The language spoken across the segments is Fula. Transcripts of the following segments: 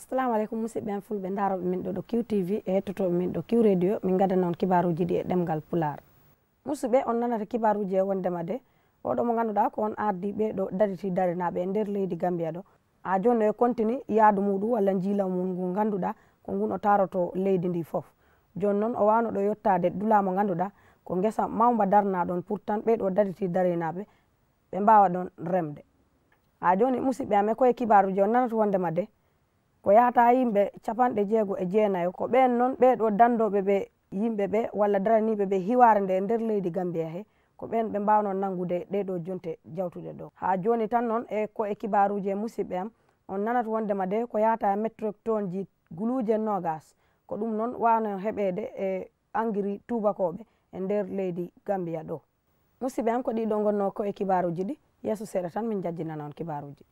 assalamu aleykum musidɓe en fulɓe daroɓe min ɗo ɗo qiw tv e hettotoɓe min ɗo qiw radio min gada noon kibaruji ɗi e ɗemgal pular musidɓe on nanata kibaruji e wondema de oɗo mo ganduɗa ko on ardiɓe ɗo daditi darenaɓe e nder leydi gambiya ɗo ha joni e contini yaadu muɗum walla jiilaw mum ngu ganduɗa ko ngun o taroto leydi ndi foof joni noon o wano ɗo yettade duula mo ganduɗa ko guesa mawba darna ɗon pourtant ɓe ɗo daditi darenaɓe ɓe mbawa ɗon remde ha joni musidɓe ame koye kibaruji on nanata wondema de ko yahata yimɓe capanɗe jeego e jeenayi ko ɓen noon ɓeɗo dandoɓe ɓe yimɓe ɓe walla daraniɓe ɓe hiware nde e nder leydi gambiya he ko ɓen ɓe mbawno nangude ɗeɗo jonte jawtuɗe ɗo ha joni tan noon e ko e kibaruji e musidɓe am on nanat wondema de ko yahata métrocton ji guluje nogas ko ɗum noon wano heɓede e engri tubakoɓe e nder leydi gambiya ɗo musidɓe am ko ɗiɗo gonno ko e kibaruji ɗi yesso seeɗa tan min jajjinana on kibaruji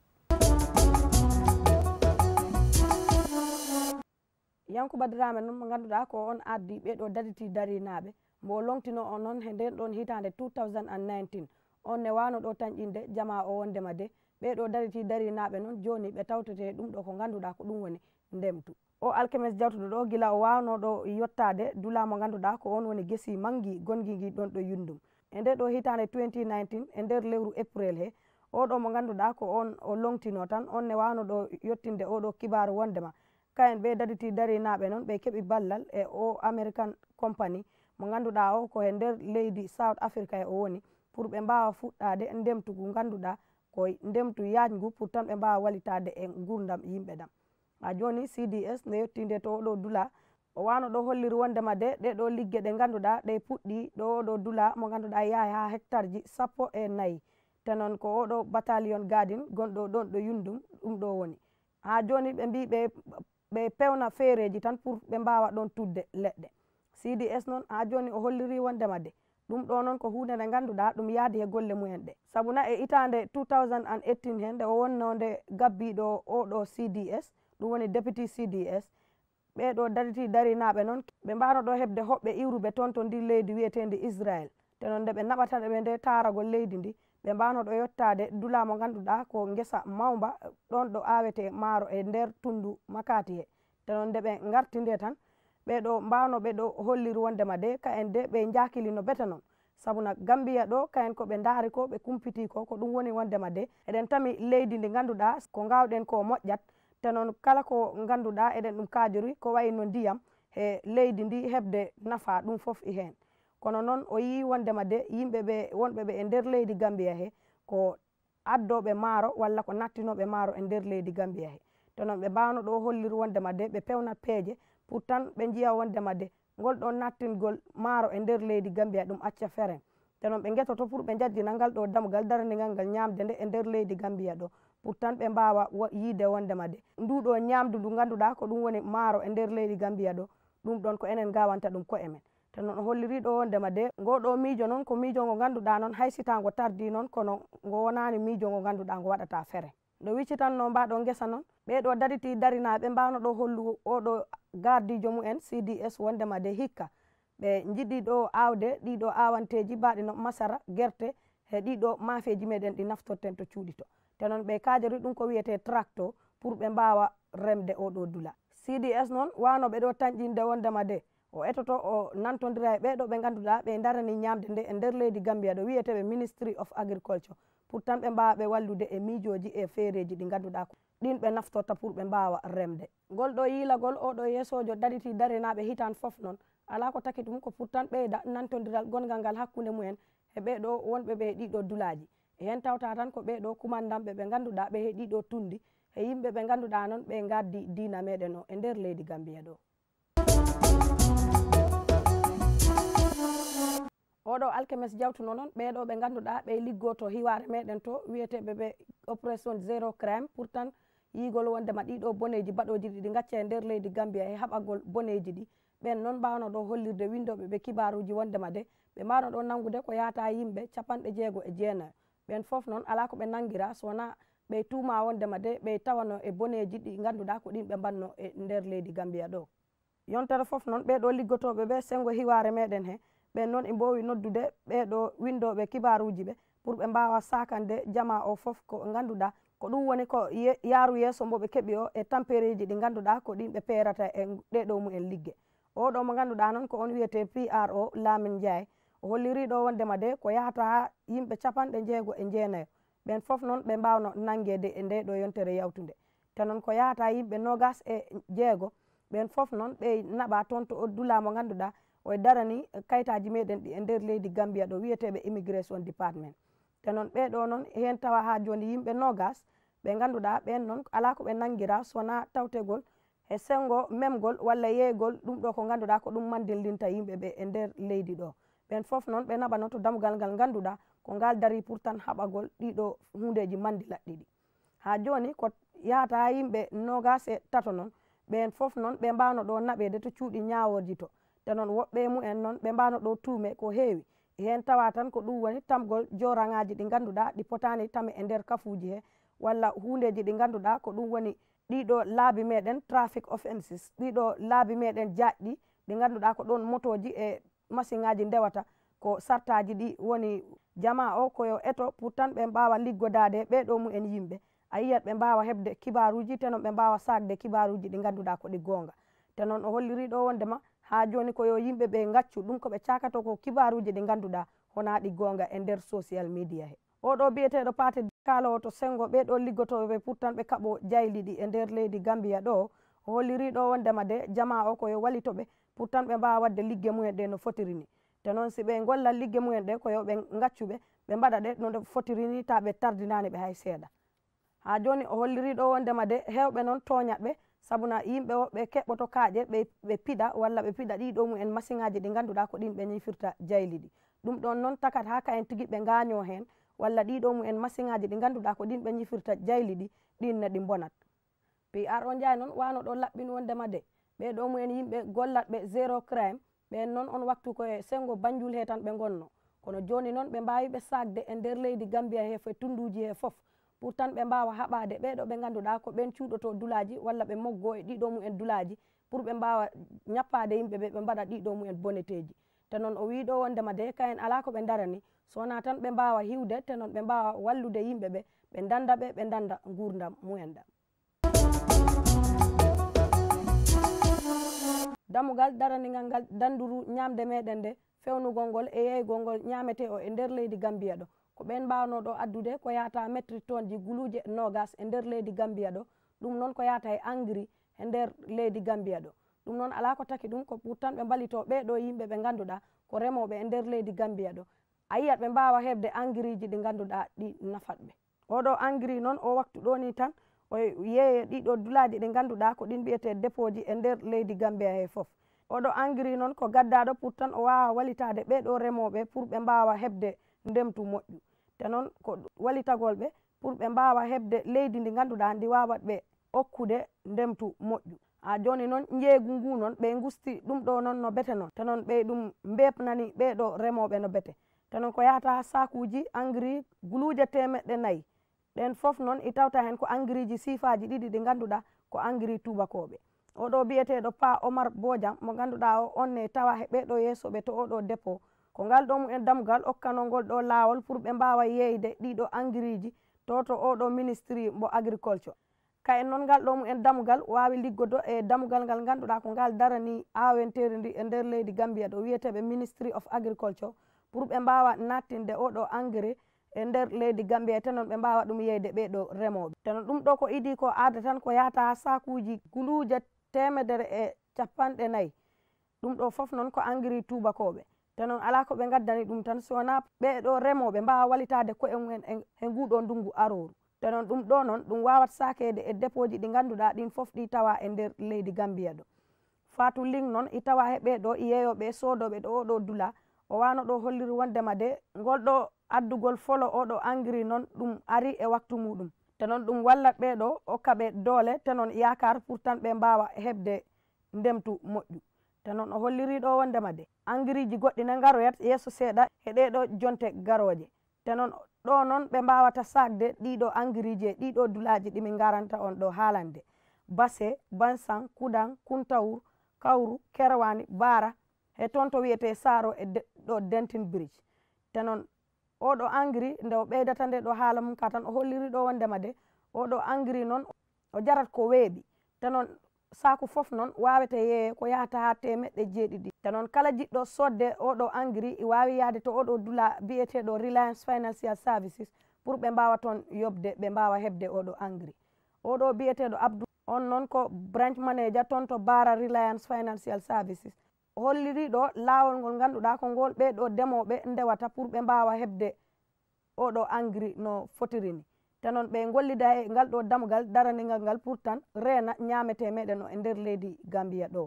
yanko badirama noon mo ganduɗa ko on addi ɓeeɗo daditi darinaɓe mbo longtino o noon e nden ɗon hitande 2019 on ne wano ɗo tañƴinde jama o wondema de ɓeeɗo daditi darinaɓe noon joni ɓe tawtete ɗum ɗo ko ganduɗa ko ɗum woni ndemtu o alkemes jawtuɗo ɗo gila o wawnoɗo yettade duula mo ganduɗa ko on woni gesi manggi gongi gi ɗon ɗo yundum e nde ɗo hitande 2019 e nder lewru april he oɗo mo ganduɗa ko on o longtino tan on ne wano ɗo yettinde oɗo kibaru wondema kayen ɓe daditi darinaɓe noon ɓe keɓi ballal e o american compagny mo ganduɗa o ko e nder leydi south africa e o woni pour ɓe mbawa fuɗɗade ndemtugu ganduɗa ko ndemtu yajgu pour tan ɓe mbawa walitade e gurdam yimɓe ɗam ha joni cds nde yetti nde to oɗo duula o wano ɗo holliri wondema de ɗe ɗo ligge ɗe ganduɗa ɗe puɗɗi ɗo oɗo duula mo ganduɗa yaahi ha hectare ji sappo e nayyi te noon ko oɗo batalion gadin gonɗo ɗon ɗo yundum ɗum ɗo woni ha joni ɓe mbi ɓe ɓe pewna feereji tan pour ɓe mbawa ɗon tudde leɗɗe cds noon ha joni o holliri wondema de ɗum ɗo noon ko hunde nde ganduɗa ɗum yaadi e golle mumen ɗe saabuna e itande 2018 hen nde o wonnode gabbiɗo oɗo cds ɗum woni député cds ɓeɗo daditi darinaɓe noon ɓe mbano ɗo hebde hoɓɓe iwruɓe toon to ndi leydi wiyetedi israel te noon nde ɓe naɓatanaɓe nde taragol leydi ndi ɗe mbano ɗo yottade duula mo ganduɗa ko guesa mawba ɗon ɗo awete maaro e nder tundu makati he te noon nde ɓe garti nde tan ɓeɗo mbano ɓeɗo holliri wondema de ka en de ɓe jakilino bete noon sabuna gambiya ɗo kaen koɓe daari ko ɓe kumpiti ko ko ɗum woni wondema de eɗen tami leydi ndi ganduɗa ko gawɗen ko moƴƴat te noon kala ko ganduɗa eɗen ɗum kajori ko wayino ndiyam e leydi ndi heɓde nafa ɗum foof i hen kono noon o yi wondema de yimɓeɓe wonɓeɓe e nder leydi gambiya he ko addoɓe maaro walla ko nattinoɓe maaro e nder leydi gambiya he to noon ɓe mbano ɗo holliri wondema de ɓe pewna peeje pour tan ɓe jiya wondema de ngol ɗon nattingol maaro e nder leydi gambiya ɗum acca feren te noon ɓe geto to pour ɓe jaddina ngal ɗo damgal daranigal ngal ñamde nde e nder leydi gambiya ɗo pour tan ɓe mbawa yiide wondema de nduɗo ñamdu ndu ganduɗa ko ɗum woni maaro e nder leydi gambiya ɗo ɗum ɗon ko enen gawanta ɗum ko e men to noon holliri ɗo ndema de ngo ɗo miijo noon ko miijo ngo ngannduɗa noon hay sitango tardi noon kono ngo wonaani miijo ngo ngannduɗa ngo waɗata fere no wicci tan no mbaɗo ngesa noon ɓeɗo dariti darinaɓe mbawno ɗo hollu oɗo gardijo mumen cds wondema de hikka ɓe jiɗi ɗo awde ɗiɗo awanteji mbaɗi noon masara guerte he ɗiɗo mafeji meɗen ɗi naftorten to cuuɗi to te noon ɓe kajori ɗum ko wiyete tracto pour ɓe mbawa remde oɗo duula cds noon wano ɓeɗo tañƴinde wondema de o etoto o nantodira e ɓeɗo ɓe ganduɗa ɓe darani ñamde nde e nder leydi gambia ɗo wiyeteɓe ministry of agriculture pour tan ɓe mbawa ɓe wallude e miijoji e feereji ɗi ganduɗa ɗin ɓe naftorta pour ɓe mbawa remde gol ɗo yiilagol oɗo yesojo daɗiti darenaɓe hitan foof noon ala ko taki ɗum ko pour tan ɓeyda nantodiral gongal ngal hakkude mumen e ɓeɗo wonɓe ɓe heeɗiɗo dulaji e hen tawta tan ko ɓeɗo kumandamɓe ɓe ganduɗa ɓe heeɗiɗo tundi e yimɓe ɓe ganduɗa noon ɓe gaddi dina meɗen o e nder leydi gambiya ɗo oɗo alchemist jawtuno noon ɓeɗo ɓe ganduɗa ɓe liggo to hiware meɗen to wiyeteɓe ɓe oppression zéro crime pour tant yigol wondema ɗiɗo boneji baɗoji ɗi ɗi gacce e nder leydi gambia e haɓagol boneji ɗi ɓen noon mbawno ɗo hollirde windoɓe ɓe kibaruji wondema de ɓe mbawno ɗo nangude ko yata yimɓe capanɗe jeego e jeenayo ɓen foof noon ala ko ɓe nangguira sowona ɓe tuma wondema de ɓe tawano e boneji ɗi ganduɗa ko ɗin ɓe mbanno e nder leydi gambiya ɗo yontere foof noon ɓeɗo liggotoɓeɓe sengo hiware meɗen he ɓen noon e mbowi noddude ɓeɗo windoɓe kibaruji ɓe pour ɓe mbawa sakande jama o foof ko ganduɗa ko ɗum woni ko yaaru yesso mbo ɓe keeɓi o e tampereji ɗi ganduɗa ko ɗin ɓe perata e ɗeɗo mumen ligge oɗo mo ganduɗa noon ko on wiyete pr o lamin jeyay o holliriɗo wondema de ko yahata ha yimɓe capanɗe jeego e jeenayo ɓen foof noon ɓe mbawno nanguede e ndeɗo yontere yawtude te noon ko yahata yimɓe nogas e jeego ɓen foof noon ɓe naɓa toon to o dula mo ganduɗa o darani eh, kaytaji meɗen ɗi e nder leydi gambia ɗo wiyeteɓe immigration department te noon ɓeɗo noon hen tawa ha joni yimɓe nogas ɓe ganduɗa ɓen noon ala ko ɓe nangguira sona tawtegol e sengo memgol walla yeygol ɗum ɗo ko ganduɗa ko ɗum mandillinta yimɓeɓe e nder leydi ɗo ɓen foof noon ɓe naɓa noon to damugal ngal ganduɗa ko ngal dari pour tan haɓagol ɗiɗo hundeji mandi laɗɗiɗi ha joni ko yahata yimɓe nogas e tato noon ɓen foof noon ɓe mbano ɗo naɓede to cuuɗi ñawordi to te noon woɓɓe mumen noon ɓe mbano ɗo tuume ko heewi heen tawa tan ko ɗum woni tamgol joraŋaji ɗi ngannduɗa ɗi potani tame e nder kafuji he walla hundeji ɗi ngannduɗa ko ɗum woni ɗiɗo laabi meɗen trafic offenses ɗiɗo laabi meɗen jaƴɗi ɗi ngannduɗa ko ɗon motoji e masiŋaji ndewata ko sartaji ɗi woni jama o koyo eto pour tan ɓe mbawa liggodade ɓe ɗo mumen yimɓe a yiyat ɓe mbawa heɓde kibaruji te noon ɓe mbawa sacde kibaruji ɗi ngannduɗa ko ɗi goonga te noon o holliri ɗo wondema ha joni koyo yimɓe ɓe gaccu ɗum ko ɓe cakato ko kibaruji ɗi ganduɗa wona ɗi gonga e nder social média he oɗo biyeteɗo pate kalowo to sengo ɓe ɗo liggotoɓe purtan ɓe kaɓo jayliɗi e nder leydi gambiya ɗo o holliriɗo wondema de jama o koyo e walitoɓe purtan ɓe mbawa wadde ligge mumen ɗe no fotirini te noon si ɓe gollal ligge mumen ɗe koyo ɓe gaccuɓe ɓe mbaɗa ɗe no fotirini ta ɓe tardinani ɓe hay seeɗa ha joni o holliriɗo wondema de hewɓe noon toñaɓe sabuna yimɓe woɓɓe keɓɓoto kaaƴe ɓe piɗa walla ɓe piɗa ɗiɗo mumen masiŋaji ɗi ganduɗa ko ɗin ɓe yifirta jayli ɗi ɗum ɗon noon takat ha ka en tigui ɓe gaño hen walla ɗiɗo mumen masiŋaji ɗi ganduɗa ko ɗin ɓe yifirta jayli ɗi ɗinne ɗi bonat pi ar o jay noon wano ɗo laɓɓin wondema de ɓeɗo mumen yimɓe gollatɓe zéro crime ɓen noon on waktu koye sengo banjul he tan ɓe gonno kono joni noon ɓe mbawi ɓe sacde e nder leydi gambiya he fo e tunduji he foof pour tan ɓe mbawa haɓade ɓeɗo ɓe ganduɗa ko ɓen cuuɗoto dulaji walla ɓe moggo e ɗiɗo mumen dulaji pour ɓe mbawa ñappade yimɓeɓe ɓe mbaɗa ɗiɗo mumen boneteji te noon o wiɗo wondema de ka en ala ko ɓe darani sona tan ɓe mbawa hiwde te noon ɓe mbawa wallude yimɓeɓe ɓe danda ɓe ɓe danda gurdam mumen ɗam dammugal daranigal ngal danduru ñamde meɗen nde fewnugol ngol e yeygol ngol ñamete o e nder leydi gambiya ɗo ko ɓen mbawnoɗo addude ko yata métri ton ji guluje nogas e nder leydi gambiya ɗo ɗum noon ko yata e engri e nder leydi gambiya ɗo ɗum noon ala ko taki ɗum ko pourtant ɓe mbalito ɓe ɗo yimɓe ɓe ganduɗa ko remoɓe e nder leydi gambiya ɗo a yiyat ɓe mbawa hebde engri ji ɗi ganduɗa ɗi nafatɓe oɗo engri noon o waktu ɗoni tan o yeeye ɗiɗo dulaji ɗi ganduɗa ko ɗin mbiyete dépot ji e nder leydi gambiya he foof oɗo engri noon ko gaddaɗo pour tant o wawa walitade ɓe ɗo remoɓe pour ɓe mbawa hebde ndemtu moƴƴu te noon ko walitagol ɓe pour ɓe mbawa heɓde leydi ndi ganduɗa ndi wawa ɓe okkude ndemtu moƴƴu ha joni noon jeygu ngu noon ɓe gusti ɗum ɗo noon no bete noon te noon ɓey ɗum mbebnani ɓeeɗo remoɓe no bete te noon ko yahata sakuji engrais guluje temeɗɗe nayyi ɗen foof noon i tawta hen ko engrais ji sifaji ɗiɗi ɗi ganduɗa ko engrais tubakoɓe oɗo biyeteɗo pa omar bojam mo ganduɗa o onne tawa heɓeɗo yessoɓe to oɗo dépot ko ngal ɗo mumen damgal hokkano ngol ɗo laawol pour ɓe mbawa yeyde ɗiɗo engriji to to oɗo ministry mbo agriculture ka en noon ngal ɗo mumen damgal wawi liggodo e damgal ngal ganduɗa ko ngal darani awentere ndi e nder leydi gambia ɗo wiyeteɓe ministry of agriculture pour ɓe mbawa nattinde oɗo engrais e nder leydi gambia e tenon ɓe mbawa ɗum yeyde ɓeɗo remoɓe tenon ɗum ɗo ko idi ko aada tan ko yata ha sakuji guluja temedere e capanɗe nayyi ɗum ɗo foof noon ko engri tubakoɓe te noon ala ko ɓe gaddani ɗum tan sowona ɓe ɗo remoɓe mbawa walitade koyemumen e nguɗo ndungu aroru te noon ɗum ɗo noon ɗum wawat sakede e dépot ji ɗi ganduɗa ɗin foof ɗi tawa e nder leydi gambiya ɗo fatou ling noon itawa heɓe ɗo yeeyoɓe sodoɓe ɗo oɗo dula o wano ɗo holliri wondema de gol ɗo addugol folo oɗo engri noon ɗum ari e waktu muɗum te noon ɗum wallat ɓe ɗo hokkaɓe doole te noon yakar pourtant ɓe mbawa heɓde ndemtu moƴƴu ta noon o holliri ɗo wondema de engrais ji goɗɗi na garo yat yeeso seeɗa heɗe ɗo jonte garoje ta noon ɗo noon ɓe mbawata sacde ɗiɗo engrais ji e ɗiɗo dulaji ɗimin garanta on ɗo haalande base bansan kudan kuntawur kawru kerwani bara e toon to wiyete saro e de, ɗo dentin bridge ta noon oɗo engrais nde o ɓeydata nde ɗo haala mum ka tan o holliri ɗo wondema de oɗo engrais noon o jarat ko weeɓi ta noon saku fof noon wawete yeye ko yahata ha temeɗɗe jeeɗiɗi te noon kala jiɗɗo sodde oɗo engrais i wawi yaade to oɗo duula biyeteɗo reliance financial services pour ɓe mbawa toon yobde ɓe mbawa hebde oɗo engrais oɗo biyeteɗo abdou on noon ko branche manager toon to bara reliance financial services holliriɗo lawol ngol ganduɗa ko ngol ɓe ɗo ndemoɓe ndewata pour ɓe mbawa hebde oɗo engrais no fotirini te noon ɓe gollida e ngal ɗo damgal daranigal ngal pourtant reena ñamete meɗen o e nder leydi gambiya ɗo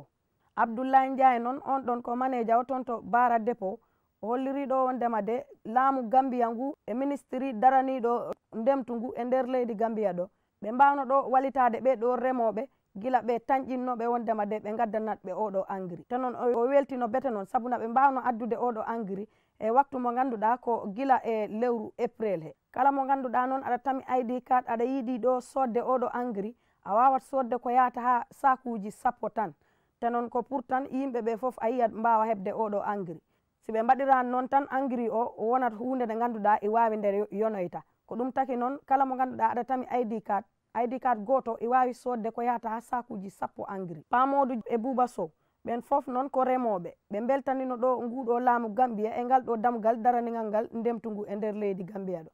abdoullahi ndiaye noon on ɗon ko manéja o toon to bara dépot o holliriɗo wondema de laamu gambiya ngu e ministri daraniɗo ndemtu ngu e nder leydi gambiya ɗo ɓe mbawno ɗo walitade ɓe ɗo remoɓe gila ɓe tañƴinnoɓe wondema de ɓe gaddanatɓe oɗo engri te noon o weltino bete noon sabu na ɓe mbawno addude oɗo engri e waktu mo ganduɗa ko gila e lewru april he kala mo ganduɗa noon aɗa tami id card aɗa yiiɗi ɗo sodde oɗo engrais a wawat sodde ko yata ha sakuji sappo tan te noon ko pour tan yimɓeɓe foof a yiya mbawa hebde oɗo engrais si ɓe mbaɗirani noon tan engrais o wonat hunde nde ganduɗa e wawi nder yonoyta ko ɗum taki noon kala mo ganduɗa aɗa tami id card id card goto e wawi sodde ko yata ha sakuji sappo engrais pamodu e bouba sow ɓen fof noon ko remoɓe ɓe beltanino ɗo nguɗo laamu gambiya e ngal ɗo damgal daranigal ngal ndemtungu e nder leydi gambiya ɗo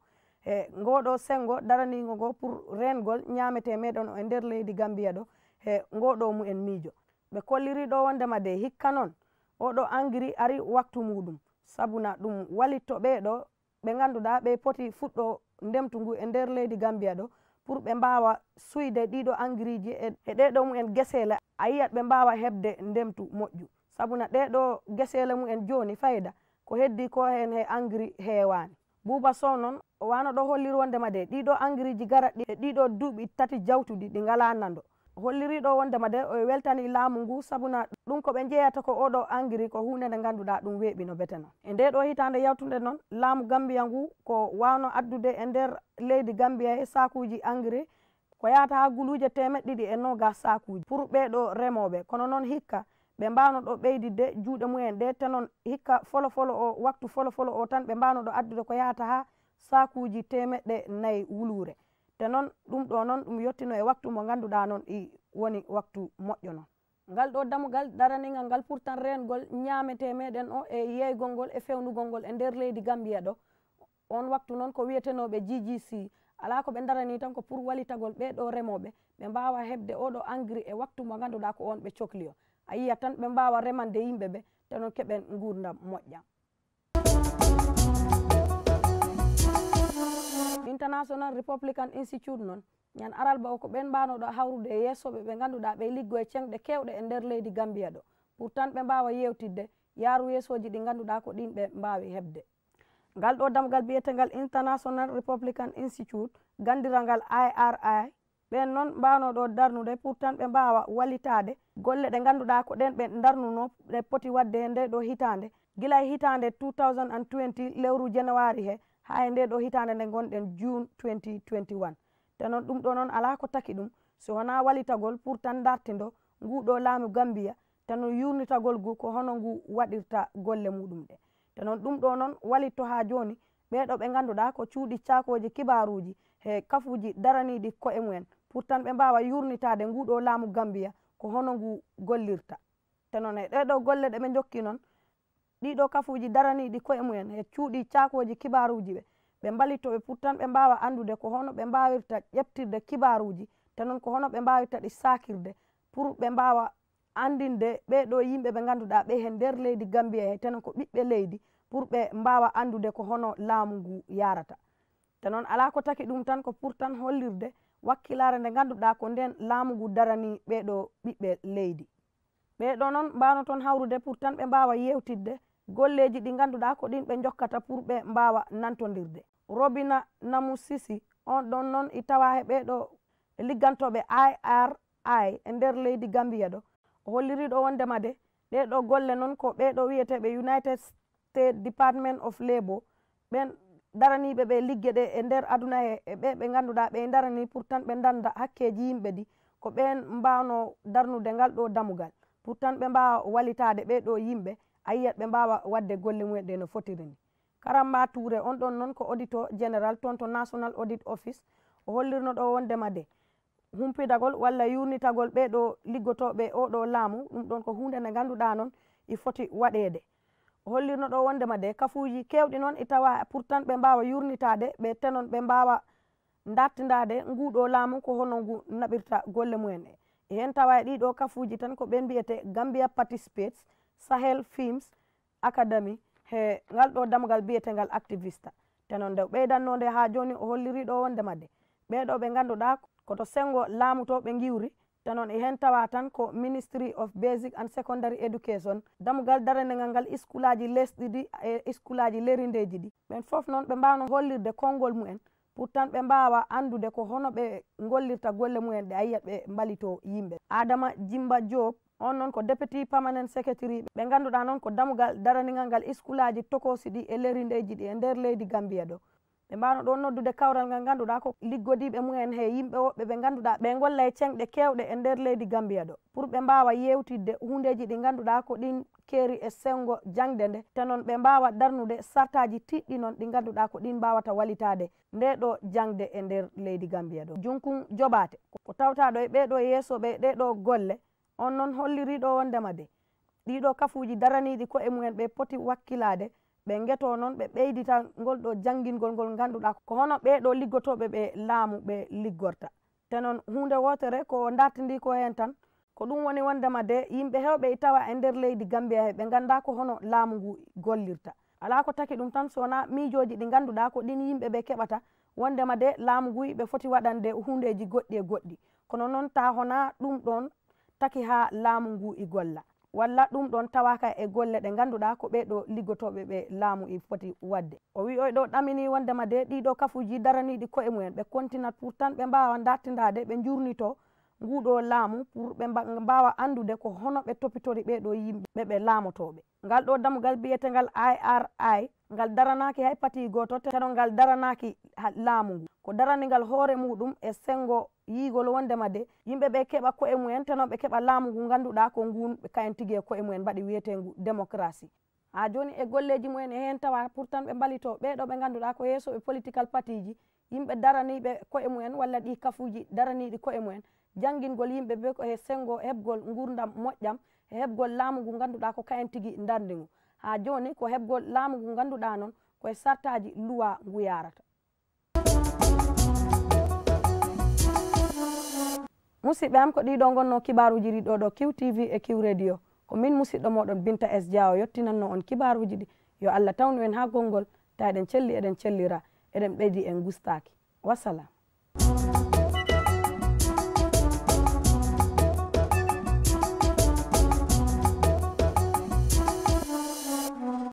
e ngoɗo sengo daranigo ngo pour rengol ñamete meɗen o e nder leydi gambiya ɗo e ngoɗo mu'en miijo ɓe kolliri ɗo wondema de hikka noon oɗo engri ari waktu muɗum sabuna ɗum walittoɓe ɗo ɓe ganduɗa ɓe poti fuɗɗo ndemtungu e nder leydi gambiya ɗo pour ɓe mbawa suyde ɗiɗo engrais ji en e, e ɗeɗo mumen guesele a yiyat ɓe mbawa hebde ndemtu moƴƴu sabuna ɗeɗo guesele mumen joni fayida ko heddi ko hen he engrais hewani buba sow noon wano ɗo hollirwondema de ɗiɗo engrais ji garat ɗi e ɗiɗo duuɓi tati jawtudi ɗi ngala nando holliriɗo wondema de oe weltani laamu ngu sabuna ɗum ko ɓe jeeyata ko oɗo engri ko hunde nde ngannduɗa ɗum weeɓi no bete noon e nde ɗo hitande yawtude noon laamu gambiya ngu ko wawno addude e nder leydi gambiya e sakuji engri ko yahata ha guluje temeɗe ɗiɗi e noga sakuji pour ɓeɗo remoɓe kono noon hikka ɓe mbano ɗo ɓeydidde juuɗe mumen ɗe te noon hikka folo folo o waktu folo folo o tan ɓe mbano ɗo addude ko yahata ha sakuji temeɗɗe nayyi wulure te noon ɗum ɗo noon ɗum yottino e waktu mo ngannduɗaa noon i woni waktu moƴƴo noon ngal ɗo damugal daraniga ngal pourtant rengol ñaamete meɗen o e yeygol ngol e fewnugol ngol e nder leydi gambiya ɗo on waktu noon ko wiyetenoɓe jijic ala ko ɓe darani tan ko pour walitagol ɓe ɗo remoɓe ɓe mbawa heɓde oɗo engri e waktu mo ngannduɗa ko on ɓe cohli o a yiya tan ɓe mbawa remande yimɓe ɓe te noon keɓen gurdam moƴƴam international republican institute noon ñan aral ba ko ɓen mbanoɗo hawrude e yessoɓe ɓe ganduɗa ɓe liggo e cengɗe kewɗe e nder leydi gambiya ɗo pourtant ɓe mbawa yewtidde yaaru yessoji ɗi ganduɗa ko ɗin ɓe mbawi heɓde ngal ɗo damgal biyetegal international republican institute gandiralngal iri ɓen noon mbanoɗo darnude pourtant ɓe mbawa wallitade golle ɗe ganduɗa ko ɗen ɓe darnuno ɗe poti wadde e nde ɗo hitande guila e hitande 2020 lewru janwari he ha e nde ɗo hitande nde gonɗen june 2021 te noon ɗum ɗo noon ala ko taki ɗum so wona walitagol pour tan darti ndo nguɗo laamu gambiya te noon yurnitagol gu ko hono ngu waɗirta golle muɗum ɗe te noon ɗum ɗo noon walitto ha joni ɓeɗo ɓe ganduɗa ko cuuɗi cakoji kibaruji e kafuji daraniɗi ko'e mumen pour tan ɓe mbawa yurnitade nguɗo laamu gambiya ko hono ngu gollirta te noon e ɗeɗo golle ɗe ɓe jokki noon ɗiɗo kafuji daraniɗi koye mumen e cuuɗi cakoji kibaruji ɓe ɓe mbali to ɓe puttan ɓe mbawa andude ko hono ɓe mbawirta ƴeftirde kibaruji te noon ko hono ɓe mbawirta ɗi sakirde pour ɓe mbawa andinde ɓeɗo yimɓe ɓe ganduɗa ɓe he nder leydi gambiya he te noon ko ɓiɓɓe leydi pour ɓe mbawa andude ko hono laamu ngu yarata te noon ala ko taki ɗum tan ko pour tan hollirde wakkilare nde ganduɗa ko nden laamu ngu darani ɓeɗo ɓiɓɓe leydi ɓeɗo noon mbano toon hawrude pour tan ɓe mbawa yewtidde golleji ɗi ganduɗa ko ɗin ɓe jokkata pour ɓe mbawa nantodirde robina namu sisi on ɗon noon i tawa he ɓeɗo e liggantoɓe irr e nder leydi gambiya ɗo o holliriɗo wondema de ɗeɗo golle noon ko ɓeɗo wiyeteɓe united state department of labour ɓen daraniɓe ɓe ligge ɗe e nder aduna he e, e ɓe ɓe ganduɗa ɓe darani pour tan ɓe danda hakkeji yimɓe ɗi ko ɓen mbawno darnude ngal ɗo damugal pour tan ɓe mbawa walitade ɓe ɗo yimɓe ayiyat ɓe mbawa wadde golle mumen ɗe no fotiri ni karam ma toure on ɗon noon ko audito général toon to national audit office o hollirno ɗo wondema de humpidagol walla yurnitagol ɓe ɗo liggotoɓe o ɗo laamu ɗum ɗon ko hunde nde ganduɗa noon i foti waɗede o hollirno ɗo wondema de kafuji kewɗi noon itawa pourtant ɓe mbawa yurnitade ɓe tenon ɓe mbawa dattidade nguɗo laamu ko hono ngu naɓirta golle mumen e hen tawa e ɗiɗo kafuji tan ko ɓen mbiyete gambia participates sahel films academy he ngal ɗo damgal biyetengal activista te noon nde ɓeydanno nde ha joni o holliriɗo wonde madde ɓeɗo ɓe ganduɗa koto sengo laamuto ɓe giwri te noon e hen tawa tan ko ministry of basic and secondary education damugal darendegal ngal iscool aji lesɗi ɗi e iscool aji lerindeji ɗi ɓen foof noon ɓe mbano hollirde konngol mumen pour tan ɓe mbawa andude ko hono ɓe gollirta golle mumen ɗe ayiyat ɓe mbalito yimɓe adama jimba diop on noon ko député pamanen secrétairie ɓe ganduɗa noon ko damugal daraningal ngal iskulaji tokosi ɗi e leri ndeji ɗi e nder leydi gambiya ɗo ɓe mbano ɗo noddude kawral ngal ganduɗa ko liggodiɓe mumen he yimɓe woɓɓe ɓe ganduɗa ɓe gollay cengɗe kewɗe e, e nder leydi gambiya ɗo pour ɓe mbawa yewtidde hundeji ɗi ganduɗa ko ɗin keeri e sengo jangde nde te noon ɓe mbawa darnude sartaji tiɗɗi noon ɗi ganduɗa ko ɗin mbawata walitade nde ɗo jangde e nder leydi gambiya ɗo junkum joɓate ko tawtaɗo e ɓeɗo yessoɓe e ɗeɗo golle on noon holliriɗo wondema de ɗiɗo kafuji daraniɗi ko e mumen ɓe poti wakkilade ɓe geto noon ɓe ɓeydita ngol ɗo jangingol ngol ganduɗa ko hono ɓeɗo liggotoɓe ɓe laamu ɓe liggorta te noon hunde wotere ko dartidi ko hen tan ko ɗum woni wondema de yimɓe hewɓe tawa e nder leydi gambiya he ɓe ganda ko hono laamu ngu gollirta ala ko taki ɗum tan sona miijoji ɗi ganduɗa ko ɗin yimɓeɓe keɓata wondema de laamu ngu ɓe foti waɗande hundeji goɗɗi e goɗɗi kono noon ta hona ɗum ɗon taki ha laamu ngu e golla walla ɗum ɗon tawaka e golle ɗe ngannduɗa ko ɓe ɗo liggotoɓe ɓe laamu e foti wadde o wi oy ɗo ɗamini wondema de ɗiɗo kafuji daraniɗi koye mumen ɓe kontina pour tan ɓe mbawa dattidade ɓe jurnito nguɗo laamu pour ɓe mbawa andude ko hono ɓe toppitori ɓeɗo yimɓe ɓeɓe laamotoɓe ngal ɗo damugal biyetegal ir i ngal daranaki hay pati goto teno ngal daranaki laamu ngu ko daranigal hoore muɗum e sengo yiigol wondema de yimɓeɓe keɓa koye mumen teno ɓe keɓa laamu ngu ganduɗa ko ngun ɓe kayen tigi e koye mumen mbaɗi wiyetengu démocracie ha joni e golleji mumen e hen tawa pour tan ɓe mbalito ɓeɗo ɓe ganduɗa ko yessoɓe political patiji yimɓe daraniɓe koye mumen walla ɗi kafuji daraniɗi koye mumen janguingol yimɓeɓe e sengo hebgol gurdam moƴƴam e hebgol laamu ngu ganduɗa ko kayen tigi dandi ngu ha joni ko hebgol laamu ngu ganduɗa noon koye sartaji luwa ngu yarata musidɓe am ko ɗiɗo gonno kibaruji ɗiɗo ɗo kiw tv e kiw radio ko min musidɗo moɗon binta s diao yettinanno on kibaruji ɗi yo allah tawnu en ha gongol ta eɗen celli eɗen cellira eɗen ɓeydi en gustaki wasalam